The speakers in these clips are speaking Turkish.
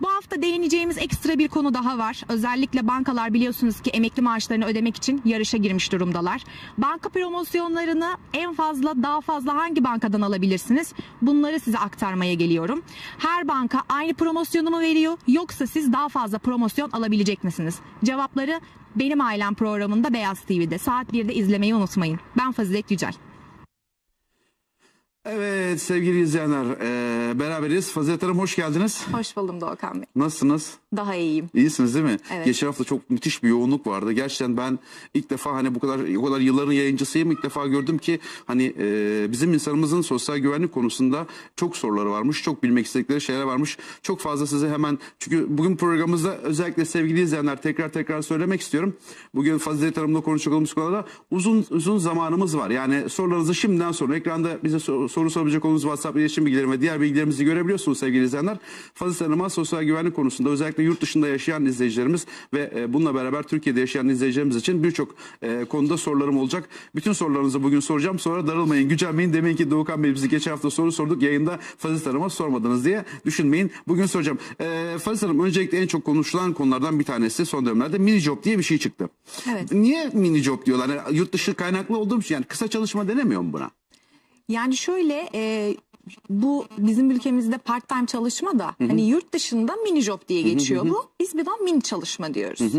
Bu hafta değineceğimiz ekstra bir konu daha var. Özellikle bankalar biliyorsunuz ki emekli maaşlarını ödemek için yarışa girmiş durumdalar. Banka promosyonlarını en fazla daha fazla hangi bankadan alabilirsiniz? Bunları size aktarmaya geliyorum. Her banka aynı promosyonu mu veriyor yoksa siz daha fazla promosyon alabilecek misiniz? Cevapları benim ailem programında Beyaz TV'de saat 1'de izlemeyi unutmayın. Ben Fazilet Yücel. Evet sevgili izleyenler e, beraberiz. Fazilet Hanım hoş geldiniz. Hoş buldum Doğukan Bey. Nasılsınız? Daha iyiyim. İyisiniz değil mi? Evet. Geçen hafta çok müthiş bir yoğunluk vardı. Gerçekten ben ilk defa hani bu kadar o kadar yılların yayıncısıyım. ilk defa gördüm ki hani e, bizim insanımızın sosyal güvenlik konusunda çok soruları varmış. Çok bilmek istedikleri şeyler varmış. Çok fazla size hemen çünkü bugün programımızda özellikle sevgili izleyenler tekrar tekrar söylemek istiyorum. Bugün Fazilet Hanım'la konuşacağımız konuda uzun uzun zamanımız var. Yani sorularınızı şimdiden sonra ekranda bize sor soru sorabilecek olduğunuz WhatsApp iletişim bilgilerim ve diğer bilgilerimizi görebiliyorsunuz sevgili izleyenler. Fazıl Hanım'a sosyal güvenlik konusunda özellikle yurt dışında yaşayan izleyicilerimiz ve e, bununla beraber Türkiye'de yaşayan izleyicilerimiz için birçok e, konuda sorularım olacak. Bütün sorularınızı bugün soracağım. Sonra darılmayın, gücenmeyin. Demeyin ki Doğukan Bey bizi geçen hafta soru sorduk yayında Fazıl Hanım'a sormadınız diye düşünmeyin. Bugün soracağım. E, Fazıl Hanım öncelikle en çok konuşulan konulardan bir tanesi son dönemlerde mini job diye bir şey çıktı. Evet. Niye mini job diyorlar? Yani yurt dışı kaynaklı olduğum için yani kısa çalışma denemiyor mu buna? Yani şöyle e, bu bizim ülkemizde part time çalışma da hı hı. hani yurt dışında mini job diye geçiyor hı hı. bu. Biz bir daha mini çalışma diyoruz. Hı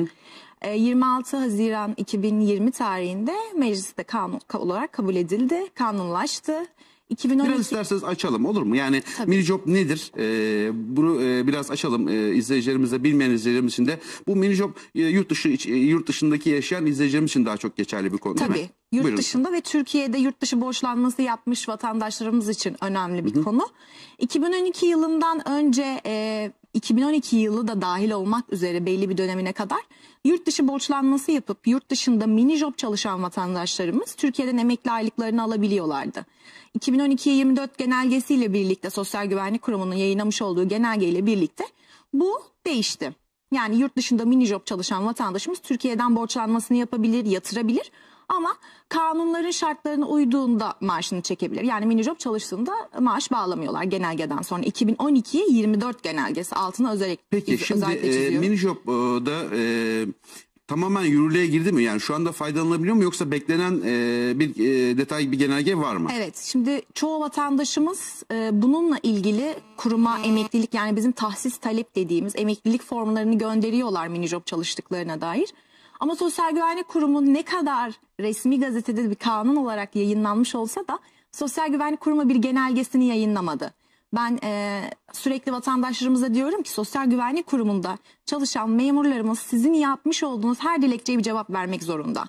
hı. 26 e, Haziran 2020 tarihinde mecliste kanun olarak kabul edildi, kanunlaştı. 2012... Biraz isterseniz açalım olur mu? Yani Tabii. mini job nedir? Ee, bunu e, biraz açalım e, izleyicilerimize, bilmeyen izleyicilerimiz için de. Bu mini job e, yurt, dışı, e, yurt dışındaki yaşayan izleyicilerimiz için daha çok geçerli bir konu Tabii. değil mi? Yurt Buyurun. dışında ve Türkiye'de yurt dışı borçlanması yapmış vatandaşlarımız için önemli bir Hı -hı. konu. 2012 yılından önce e, 2012 yılı da dahil olmak üzere belli bir dönemine kadar yurt dışı borçlanması yapıp yurt dışında mini job çalışan vatandaşlarımız Türkiye'den emekli aylıklarını alabiliyorlardı. 2012-24 genelgesiyle birlikte Sosyal Güvenlik Kurumu'nun yayınlamış olduğu genelgeyle birlikte bu değişti. Yani yurt dışında mini job çalışan vatandaşımız Türkiye'den borçlanmasını yapabilir, yatırabilir ama kanunların şartlarına uyduğunda maaşını çekebilir. Yani mini job çalıştığında maaş bağlamıyorlar genelgeden sonra. 2012 24 genelgesi altına özellikle Peki şimdi e, mini job'da e, e, tamamen yürürlüğe girdi mi? Yani şu anda faydalanabiliyor mu yoksa beklenen e, bir e, detay bir genelge var mı? Evet şimdi çoğu vatandaşımız e, bununla ilgili kuruma emeklilik yani bizim tahsis talep dediğimiz emeklilik formlarını gönderiyorlar mini job çalıştıklarına dair. Ama Sosyal Güvenlik Kurumu ne kadar resmi gazetede bir kanun olarak yayınlanmış olsa da Sosyal Güvenlik Kurumu bir genelgesini yayınlamadı. Ben e, sürekli vatandaşlarımıza diyorum ki Sosyal Güvenlik Kurumu'nda çalışan memurlarımız sizin yapmış olduğunuz her dilekçeye bir cevap vermek zorunda.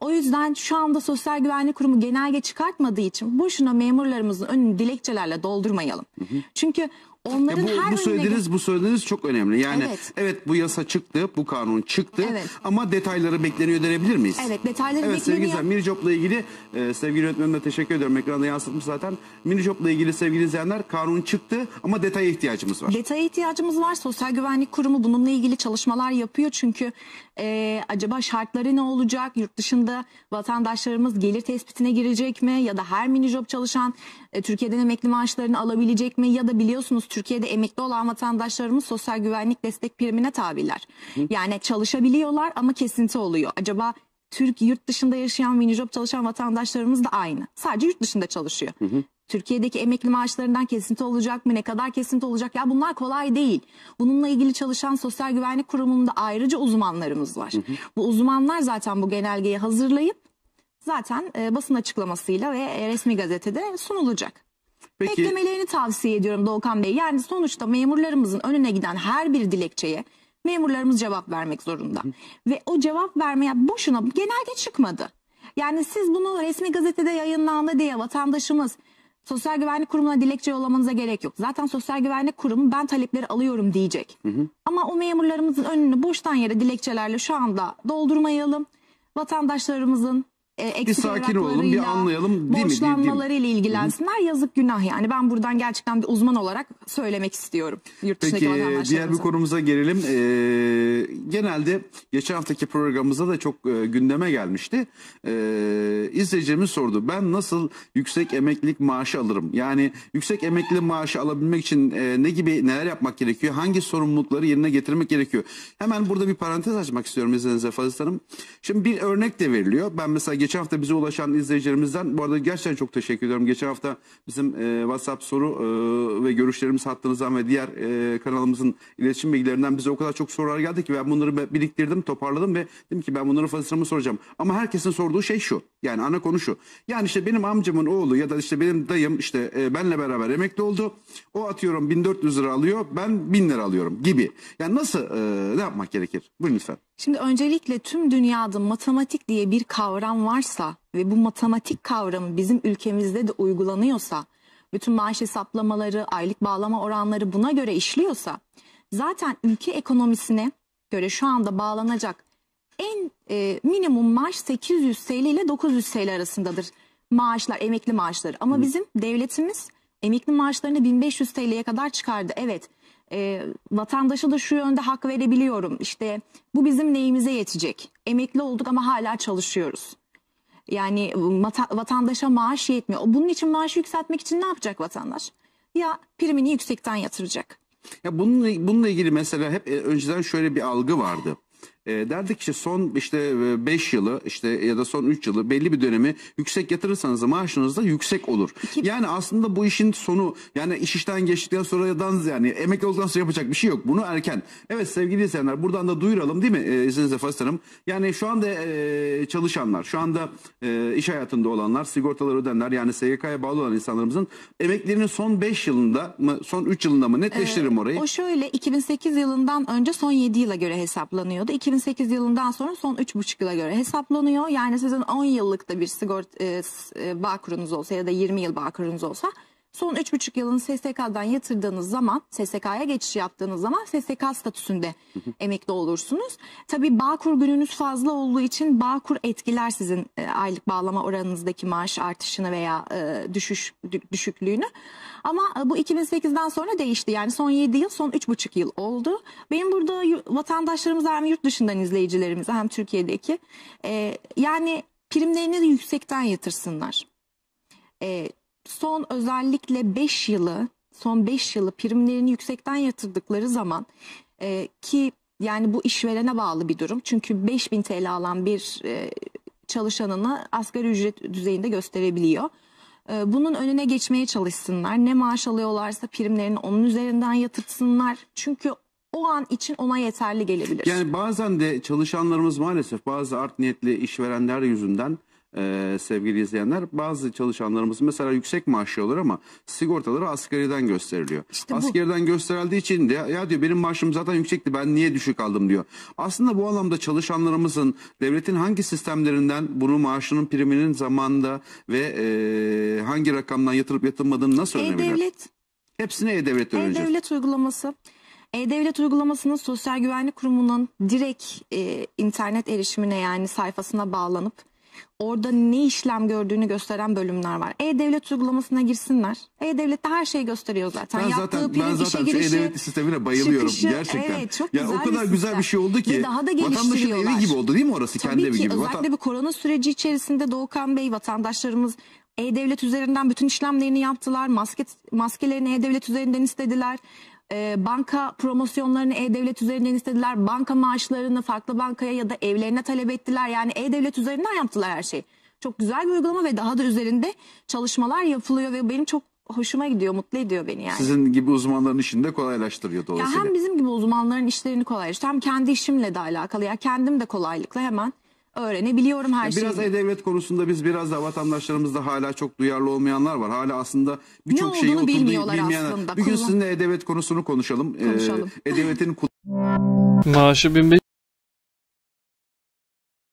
O yüzden şu anda Sosyal Güvenlik Kurumu genelge çıkartmadığı için boşuna memurlarımızın önünü dilekçelerle doldurmayalım. Hı hı. Çünkü Onların ya e bu, her bu söylediğiniz önüne... bu söylediğiniz çok önemli. Yani evet. evet bu yasa çıktı, bu kanun çıktı evet. ama detayları bekleniyor denebilir miyiz? Evet, detayları evet, bekleniyor. Sevgili izleyen Mircop'la ilgili e, sevgili öğretmenime teşekkür ediyorum. Ekranda yansıtmış zaten. Mircop'la ilgili sevgili izleyenler kanun çıktı ama detayı detaya ihtiyacımız var. Detaya ihtiyacımız var. Sosyal Güvenlik Kurumu bununla ilgili çalışmalar yapıyor. Çünkü e, acaba şartları ne olacak? Yurt dışında vatandaşlarımız gelir tespitine girecek mi? Ya da her mini job çalışan e, Türkiye'den emekli maaşlarını alabilecek mi? Ya da biliyorsunuz Türkiye'de emekli olan vatandaşlarımız sosyal güvenlik destek primine tabiler. Hı. Yani çalışabiliyorlar ama kesinti oluyor. Acaba Türk yurt dışında yaşayan mini job çalışan vatandaşlarımız da aynı. Sadece yurt dışında çalışıyor. Hı hı. Türkiye'deki emekli maaşlarından kesinti olacak mı? Ne kadar kesinti olacak? Ya bunlar kolay değil. Bununla ilgili çalışan Sosyal Güvenlik Kurumu'nda ayrıca uzmanlarımız var. Hı hı. Bu uzmanlar zaten bu genelgeyi hazırlayıp zaten e, basın açıklamasıyla ve e, resmi gazetede sunulacak. Peki. Beklemelerini tavsiye ediyorum Doğukan Bey. Yani sonuçta memurlarımızın önüne giden her bir dilekçeye memurlarımız cevap vermek zorunda. Hı. Ve o cevap vermeye boşuna genelge çıkmadı. Yani siz bunu resmi gazetede yayınlandı diye vatandaşımız Sosyal Güvenlik Kurumu'na dilekçe yollamanıza gerek yok. Zaten Sosyal Güvenlik Kurumu ben talepleri alıyorum diyecek. Hı hı. Ama o memurlarımızın önünü boştan yere dilekçelerle şu anda doldurmayalım. Vatandaşlarımızın e, bir sakin olalım, bir anlayalım değil mi? Borçlanmalarıyla ilgilensinler. Yazık günah yani. Ben buradan gerçekten bir uzman olarak söylemek istiyorum. Yurt Peki diğer bir konumuza gelelim. Ee, genelde geçen haftaki programımızda da çok e, gündeme gelmişti. Ee, izleyicimiz sordu. Ben nasıl yüksek emeklilik maaşı alırım? Yani yüksek emekli maaşı alabilmek için e, ne gibi neler yapmak gerekiyor? Hangi sorumlulukları yerine getirmek gerekiyor? Hemen burada bir parantez açmak istiyorum izninizle Fazıl Hanım. Şimdi bir örnek de veriliyor. Ben mesela geçen hafta bize ulaşan izleyicilerimizden bu arada gerçekten çok teşekkür ediyorum. Geçen hafta bizim e, WhatsApp soru e, ve görüşlerimiz hattınızdan ve diğer e, kanalımızın iletişim bilgilerinden bize o kadar çok sorular geldi ki ben bunları biriktirdim, toparladım ve dedim ki ben bunları fazlasını soracağım. Ama herkesin sorduğu şey şu. Yani ana konu şu. Yani işte benim amcamın oğlu ya da işte benim dayım işte e, benle beraber emekli oldu. O atıyorum 1400 lira alıyor. Ben 1000 lira alıyorum gibi. Yani nasıl e, ne yapmak gerekir? Buyurun lütfen. Şimdi öncelikle tüm dünyada matematik diye bir kavram varsa ve bu matematik kavramı bizim ülkemizde de uygulanıyorsa, bütün maaş hesaplamaları, aylık bağlama oranları buna göre işliyorsa, zaten ülke ekonomisine göre şu anda bağlanacak en e, minimum maaş 800 TL ile 900 TL arasındadır maaşlar, emekli maaşları. Ama Hı. bizim devletimiz emekli maaşlarını 1500 TL'ye kadar çıkardı. Evet, e, vatandaşa da şu yönde hak verebiliyorum. İşte bu bizim neyimize yetecek. Emekli olduk ama hala çalışıyoruz. Yani vatandaşa maaş yetmiyor. Bunun için maaş yükseltmek için ne yapacak vatandaş? Ya primini yüksekten yatıracak. Ya bununla, bununla ilgili mesela hep e, önceden şöyle bir algı vardı. E, derdik ki son işte 5 e, yılı işte ya da son 3 yılı belli bir dönemi yüksek yatırırsanız maaşınız da yüksek olur. Yani aslında bu işin sonu yani iş işten geçtikten sonradan yani emekli olduktan sonra yapacak bir şey yok. Bunu erken. Evet sevgili izleyenler buradan da duyuralım değil mi e, izninizle Fasit Hanım? Yani şu anda e, çalışanlar, şu anda e, iş hayatında olanlar, sigortaları ödenler yani SGK'ya bağlı olan insanlarımızın emeklerinin son 5 yılında mı son 3 yılında mı ee, netleştiririm orayı. Ee, o şöyle 2008 yılından önce son 7 yıla göre hesaplanıyordu. 2008 2008 yılından sonra son 3,5 yıla göre hesaplanıyor. Yani sizin 10 yıllık da bir sigort e, e, bağ kurunuz olsa ya da 20 yıl bağ kurunuz olsa Son 3,5 yılın SSK'dan yatırdığınız zaman, SSK'ya geçiş yaptığınız zaman SSK statüsünde emekli olursunuz. Tabii Bağkur gününüz fazla olduğu için Bağkur etkiler sizin e, aylık bağlama oranınızdaki maaş artışını veya e, düşüş düşüklüğünü. Ama e, bu 2008'den sonra değişti. Yani son 7 yıl, son 3,5 yıl oldu. Benim burada vatandaşlarımıza hem yurt dışından izleyicilerimize hem Türkiye'deki e, yani primlerini yüksekten yatırsınlar. E, son özellikle 5 yılı, son 5 yılı primlerini yüksekten yatırdıkları zaman e, ki yani bu işverene bağlı bir durum. Çünkü 5000 TL alan bir e, çalışanını asgari ücret düzeyinde gösterebiliyor. E, bunun önüne geçmeye çalışsınlar. Ne maaş alıyorlarsa primlerini onun üzerinden yatırsınlar. Çünkü o an için ona yeterli gelebilir. Yani bazen de çalışanlarımız maalesef bazı art niyetli işverenler yüzünden e, sevgili izleyenler. Bazı çalışanlarımız mesela yüksek maaş olur ama sigortaları askeriden gösteriliyor. İşte askeriden gösterildiği için de ya diyor benim maaşım zaten yüksekti ben niye düşük aldım diyor. Aslında bu anlamda çalışanlarımızın devletin hangi sistemlerinden bunu maaşının priminin zamanında ve e, hangi rakamdan yatırıp yatırmadığını nasıl öğrenebilir? E-Devlet. Hepsine E-Devlet öğreneceğiz. E-Devlet uygulaması. E-Devlet uygulamasının Sosyal Güvenlik Kurumu'nun direkt e, internet erişimine yani sayfasına bağlanıp orada ne işlem gördüğünü gösteren bölümler var. E-Devlet uygulamasına girsinler. E-Devlette her şeyi gösteriyor zaten. Ben zaten, prim, ben zaten girişi, E-Devlet sistemine bayılıyorum çıkışı, gerçekten. Evet, çok yani güzel o kadar bir güzel bir şey oldu ki. Ve daha da Vatandaşın evi gibi oldu değil mi orası? Tabii Kendi ki, evi gibi. özellikle Vatan... bir korona süreci içerisinde Doğukan Bey vatandaşlarımız e-Devlet üzerinden bütün işlemlerini yaptılar. Maske, maskelerini E-Devlet üzerinden istediler. Ee, banka promosyonlarını e-devlet üzerinden istediler. Banka maaşlarını farklı bankaya ya da evlerine talep ettiler. Yani e-devlet üzerinden yaptılar her şeyi. Çok güzel bir uygulama ve daha da üzerinde çalışmalar yapılıyor ve benim çok hoşuma gidiyor, mutlu ediyor beni yani. Sizin gibi uzmanların işini de kolaylaştırıyor dolayısıyla. Ya hem bizim gibi uzmanların işlerini kolaylaştırıyor hem kendi işimle de alakalı. Ya kendim de kolaylıkla hemen öğrenebiliyorum her şeyi. Biraz e-devlet konusunda biz biraz da vatandaşlarımızda hala çok duyarlı olmayanlar var. Hala aslında birçok şeyi oturduğu bilmiyorlar bilmeyenler. aslında. Bugün Kullan- sizinle e konusunu konuşalım. Ee, konuşalım. Ee, e Maaşı 1500